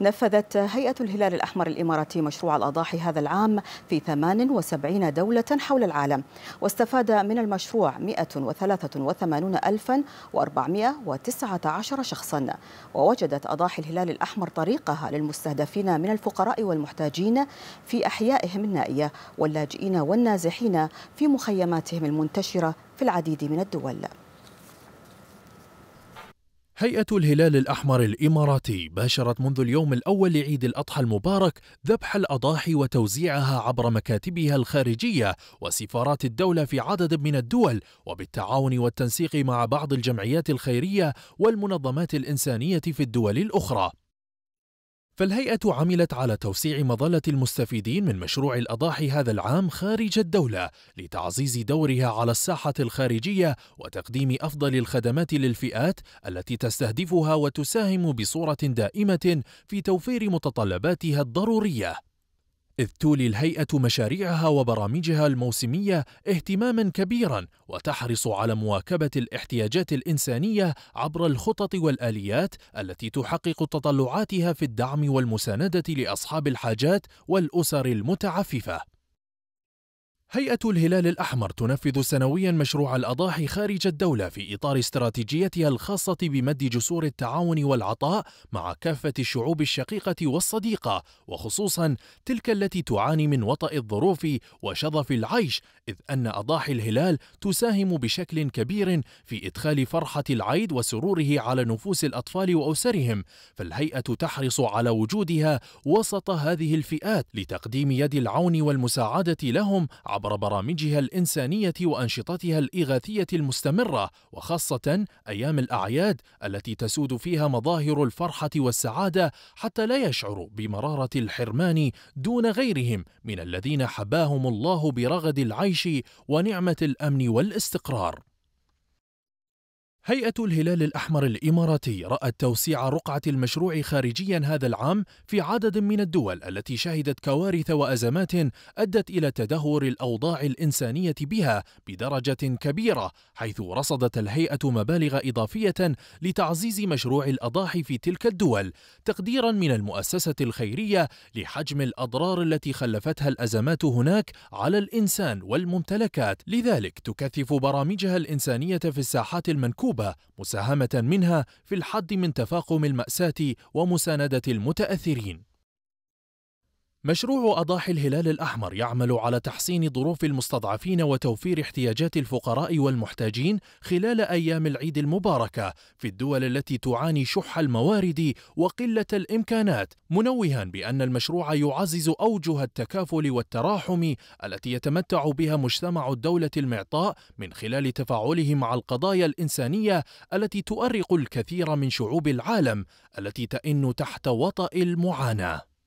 نفذت هيئة الهلال الأحمر الإماراتي مشروع الأضاحي هذا العام في 78 دولة حول العالم واستفاد من المشروع 183,419 شخصا ووجدت أضاحي الهلال الأحمر طريقها للمستهدفين من الفقراء والمحتاجين في أحيائهم النائية واللاجئين والنازحين في مخيماتهم المنتشرة في العديد من الدول هيئة الهلال الأحمر الإماراتي باشرت منذ اليوم الأول لعيد الأضحى المبارك ذبح الأضاحي وتوزيعها عبر مكاتبها الخارجية وسفارات الدولة في عدد من الدول وبالتعاون والتنسيق مع بعض الجمعيات الخيرية والمنظمات الإنسانية في الدول الأخرى فالهيئة عملت على توسيع مظلة المستفيدين من مشروع الأضاحي هذا العام خارج الدولة لتعزيز دورها على الساحة الخارجية وتقديم أفضل الخدمات للفئات التي تستهدفها وتساهم بصورة دائمة في توفير متطلباتها الضرورية إذ تولي الهيئة مشاريعها وبرامجها الموسمية اهتماما كبيرا وتحرص على مواكبة الاحتياجات الإنسانية عبر الخطط والآليات التي تحقق تطلعاتها في الدعم والمساندة لأصحاب الحاجات والأسر المتعففة هيئة الهلال الأحمر تنفذ سنويا مشروع الأضاحي خارج الدولة في إطار استراتيجيتها الخاصة بمد جسور التعاون والعطاء مع كافة الشعوب الشقيقة والصديقة وخصوصا تلك التي تعاني من وطأ الظروف وشظف العيش إذ أن أضاحي الهلال تساهم بشكل كبير في إدخال فرحة العيد وسروره على نفوس الأطفال وأسرهم فالهيئة تحرص على وجودها وسط هذه الفئات لتقديم يد العون والمساعدة لهم عبر برامجها الإنسانية وأنشطتها الإغاثية المستمرة وخاصة أيام الأعياد التي تسود فيها مظاهر الفرحة والسعادة حتى لا يشعروا بمرارة الحرمان دون غيرهم من الذين حباهم الله برغد العيش ونعمة الأمن والاستقرار هيئة الهلال الأحمر الإماراتي رأت توسيع رقعة المشروع خارجيا هذا العام في عدد من الدول التي شهدت كوارث وأزمات أدت إلى تدهور الأوضاع الإنسانية بها بدرجة كبيرة حيث رصدت الهيئة مبالغ إضافية لتعزيز مشروع الأضاحي في تلك الدول تقديرا من المؤسسة الخيرية لحجم الأضرار التي خلفتها الأزمات هناك على الإنسان والممتلكات لذلك تكثف برامجها الإنسانية في الساحات المنكوبة النوبة مساهمة منها في الحد من تفاقم المأساة ومساندة المتأثرين مشروع أضاحي الهلال الأحمر يعمل على تحسين ظروف المستضعفين وتوفير احتياجات الفقراء والمحتاجين خلال أيام العيد المباركة في الدول التي تعاني شح الموارد وقلة الإمكانات منوها بأن المشروع يعزز أوجه التكافل والتراحم التي يتمتع بها مجتمع الدولة المعطاء من خلال تفاعله مع القضايا الإنسانية التي تؤرق الكثير من شعوب العالم التي تئن تحت وطأ المعاناة